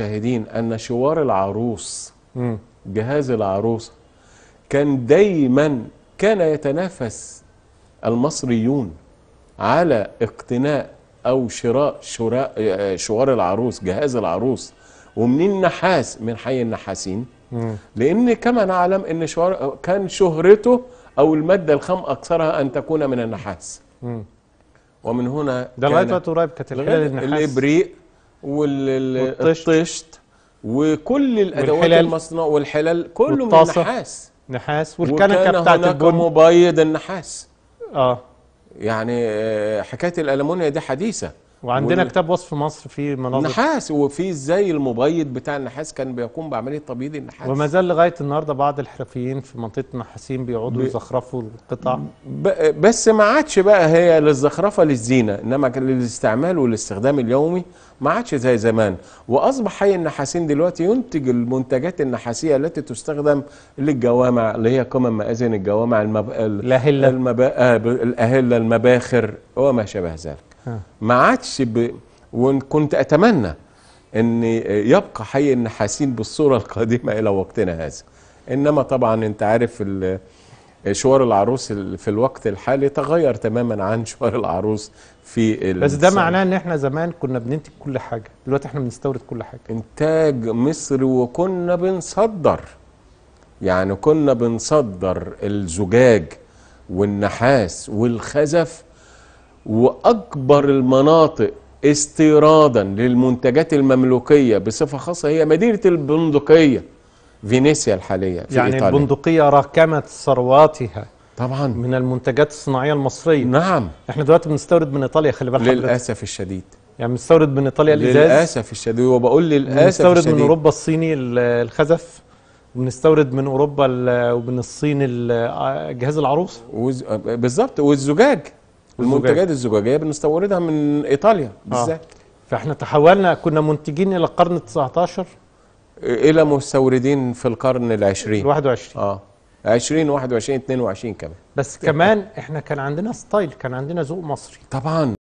المشاهدين أن شوار العروس م. جهاز العروس كان دايما كان يتنافس المصريون على اقتناء أو شراء شراء آه، شوار العروس جهاز العروس ومنين النحاس من حي النحاسين لأن كما نعلم أن شوار كان شهرته أو المادة الخام أكثرها أن تكون من النحاس ومن هنا ده لغايه وقت قريب كانت للنحاس الابريق والطشت وكل الادوات المصنوعه والحلال كله من النحاس نحاس والكنكه بتاعت البن مبيض النحاس اه يعني آه، حكايه الالمونيا دي حديثه وعندنا و... كتاب وصف مصر في مناظر نحاس وفي ازاي المبيض بتاع النحاس كان بيقوم بعمليه تبييض النحاس وما زال لغايه النهارده بعض الحرفيين في منطقه النحاسين بيقعدوا ب... يزخرفوا القطع ب... بس ما عادش بقى هي للزخرفه للزينه انما للاستعمال والاستخدام اليومي ما عادش زي زمان واصبح حي النحاسين دلوقتي ينتج المنتجات النحاسيه التي تستخدم للجوامع اللي هي قمم مآذن الجوامع المب... الاهله المب... آه، الاهله المباخر وما شابه ذلك ما عادش ب... وكنت اتمنى ان يبقى حي النحاسين بالصوره القادمه الى وقتنا هذا انما طبعا انت عارف شوار العروس في الوقت الحالي تغير تماما عن شوار العروس في بس ده معناه ان احنا زمان كنا بننتج كل حاجه دلوقتي احنا بنستورد كل حاجه انتاج مصري وكنا بنصدر يعني كنا بنصدر الزجاج والنحاس والخزف واكبر المناطق استيرادا للمنتجات المملوكيه بصفه خاصه هي مدينه البندقيه فينيسيا الحاليه في يعني إيطاليا. البندقيه راكمت ثرواتها طبعا من المنتجات الصناعيه المصريه نعم احنا دلوقتي بنستورد من ايطاليا خلي بالك للاسف الشديد يعني بنستورد من ايطاليا الازاز للاسف الشديد وبقول للاسف بنستورد الشديد. من اوروبا الصيني الخزف وبنستورد من اوروبا ومن الصين جهاز العروس بالظبط والزجاج المنتجات الزجاجيه بنستوردها من ايطاليا آه. بالذات آه. فاحنا تحولنا كنا منتجين الى القرن ال 19 الى مستوردين في القرن ال 20 21 اه 20 21 22 كمان بس كمان احنا كان عندنا ستايل كان عندنا ذوق مصري طبعا